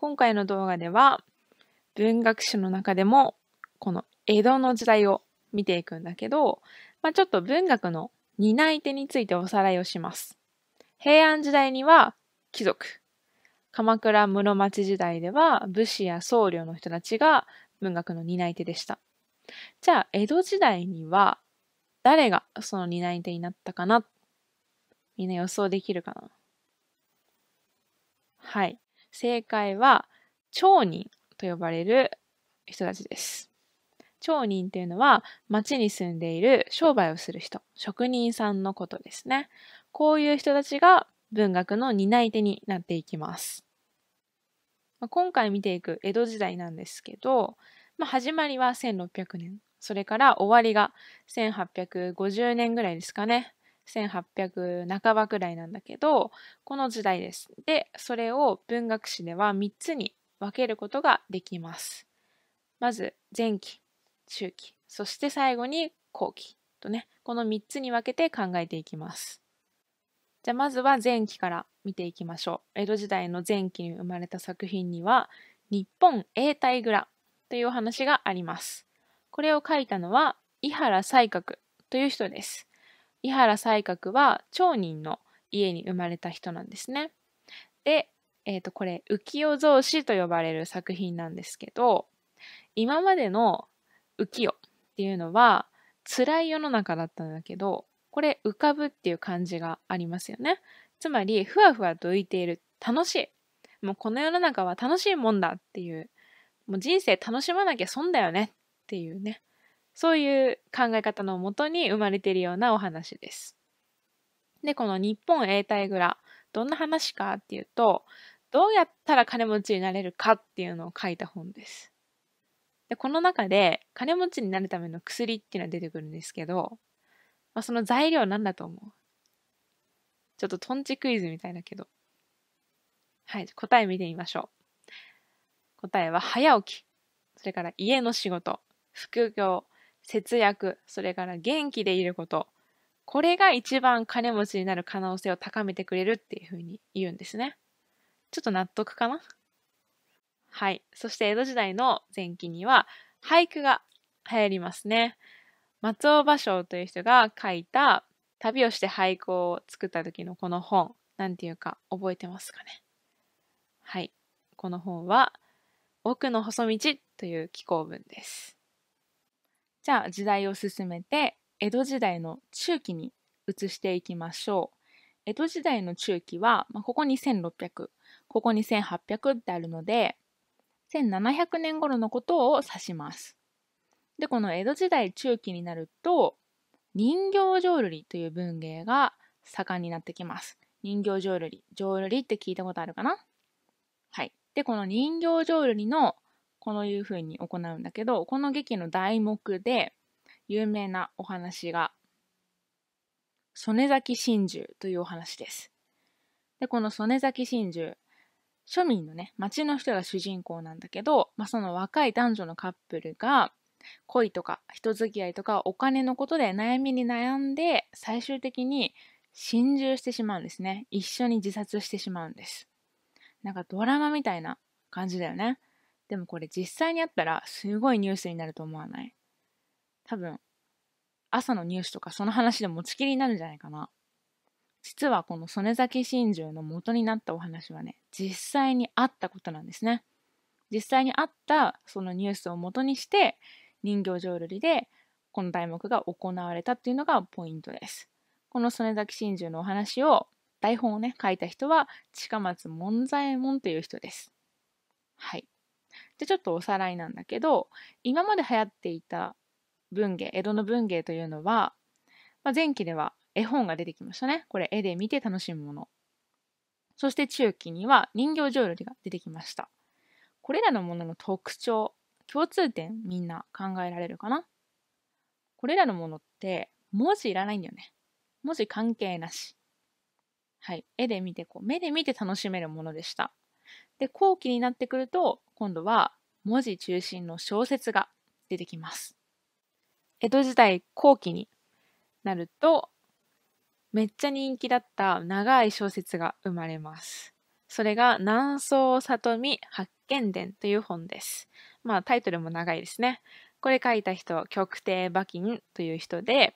今回の動画では文学史の中でもこの江戸の時代を見ていくんだけど、まあ、ちょっと文学の担い手についておさらいをします。平安時代には貴族。鎌倉室町時代では武士や僧侶の人たちが文学の担い手でした。じゃあ、江戸時代には誰がその担い手になったかなみんな予想できるかなはい。正解は、町人と呼ばれる人たちです。町人っていうのは、町に住んでいる商売をする人、職人さんのことですね。こういう人たちが文学の担い手になっていきます。まあ、今回見ていく江戸時代なんですけど、まあ、始まりは1600年、それから終わりが1850年ぐらいですかね。1800半ばくらいなんだけど、この時代です。で、それを文学史では3つに分けることができます。まず、前期、中期、そして最後に後期とね、この3つに分けて考えていきます。じゃあまずは前期から見ていきましょう。江戸時代の前期に生まれた作品には、日本永代蔵というお話があります。これを書いたのは、井原西閣という人です。井原西鶴は町人の家に生まれた人なんですね。で、えー、と、これ、浮世草子と呼ばれる作品なんですけど、今までの浮世っていうのは、辛い世の中だったんだけど、これ、浮かぶっていう感じがありますよね。つまり、ふわふわと浮いている、楽しい。もうこの世の中は楽しいもんだっていう、もう人生楽しまなきゃ損だよねっていうね、そういう考え方のもとに生まれているようなお話です。で、この日本永代蔵、どんな話かっていうと、どうやったら金持ちになれるかっていうのを書いた本です。で、この中で金持ちになるための薬っていうのは出てくるんですけど、まあ、その材料なんだと思うちょっとトンチクイズみたいだけど。はい、答え見てみましょう。答えは早起き。それから家の仕事、副業、節約、それから元気でいること、これが一番金持ちになる可能性を高めてくれるっていうふうに言うんですね。ちょっと納得かなはい。そして江戸時代の前期には俳句が流行りますね。松尾芭蕉という人が書いた旅をして俳句を作った時のこの本、なんていうか覚えてますかね。はい。この本は、奥の細道という紀行文です。じゃあ時代を進めて江戸時代の中期に移していきましょう。江戸時代の中期は、まあ、ここに1600ここに1800ってあるので1700年頃のことを指します。でこの江戸時代中期になると人形浄瑠璃という文芸が盛んになってきます。人形浄瑠璃浄瑠璃って聞いたことあるかなはい。でこの人形浄瑠璃のこのいうふうに行うんだけどこの劇の題目で有名なお話が曽根崎真珠というお話です。でこの曽根崎真珠庶民のね町の人が主人公なんだけど、まあ、その若い男女のカップルが恋とか人付き合いとかお金のことで悩みに悩んで最終的に心中してしまうんですね一緒に自殺してしまうんですなんかドラマみたいな感じだよねでもこれ実際にあったらすごいニュースになると思わない多分、朝のニュースとかその話で持ちきりになるんじゃないかな。実はこの曽根崎真珠の元になったお話はね、実際にあったことなんですね。実際にあったそのニュースを元にして、人形浄瑠璃でこの題目が行われたっていうのがポイントです。この曽根崎真珠のお話を台本をね書いた人は近松門左衛門という人です。はい。じちょっとおさらいなんだけど今まで流行っていた文芸江戸の文芸というのは、まあ、前期では絵本が出てきましたねこれ絵で見て楽しむものそして中期には人形浄瑠璃が出てきましたこれらのものの特徴共通点みんな考えられるかなこれらのものって文字いらないんだよね文字関係なしはい絵で見てこう目で見て楽しめるものでしたで後期になってくると今度は文字中心の小説が出てきます。江戸時代後期になると、めっちゃ人気だった長い小説が生まれます。それが南宋里見発見伝という本です。まあタイトルも長いですね。これ書いた人、極帝馬琴という人で、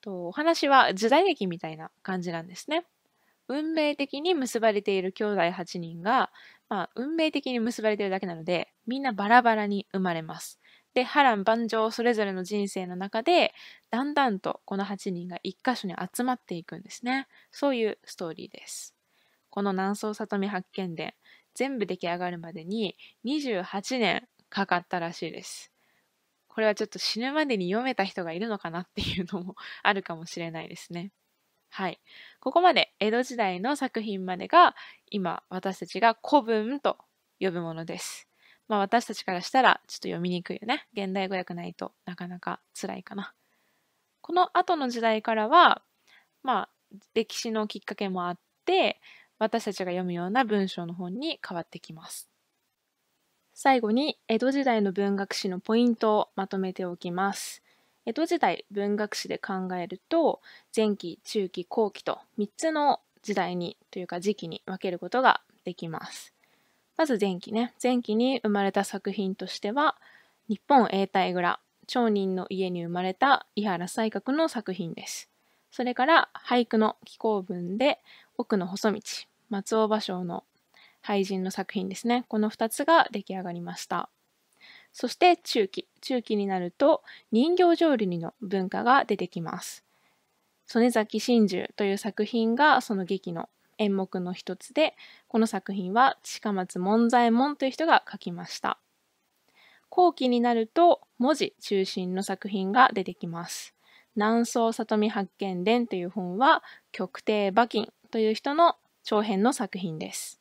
とお話は時代劇みたいな感じなんですね。運命的に結ばれている兄弟8人が、まあ、運命的に結ばれているだけなので、みんなバラバラに生まれます。で、波乱万丈それぞれの人生の中で、だんだんとこの8人が1箇所に集まっていくんですね。そういうストーリーです。この南宋里見発見伝、全部出来上がるまでに28年かかったらしいです。これはちょっと死ぬまでに読めた人がいるのかなっていうのもあるかもしれないですね。はい。ここまで江戸時代の作品までが今私たちが古文と呼ぶものです。まあ私たちからしたらちょっと読みにくいよね。現代語訳ないとなかなか辛いかな。この後の時代からは、まあ歴史のきっかけもあって、私たちが読むような文章の本に変わってきます。最後に江戸時代の文学史のポイントをまとめておきます。江戸時代文学史で考えると前期中期後期と3つの時代にというか時期に分けることができます。まず前期ね前期に生まれた作品としては「日本永代蔵町人の家に生まれた伊原西角」の作品です。それから俳句の紀行文で「奥の細道」松尾芭蕉の俳人の作品ですねこの2つが出来上がりました。そして中期。中期になると人形浄瑠璃の文化が出てきます。曽根崎真珠という作品がその劇の演目の一つで、この作品は近松門左衛門という人が書きました。後期になると文字中心の作品が出てきます。南宋里見八犬伝という本は極帝馬琴という人の長編の作品です。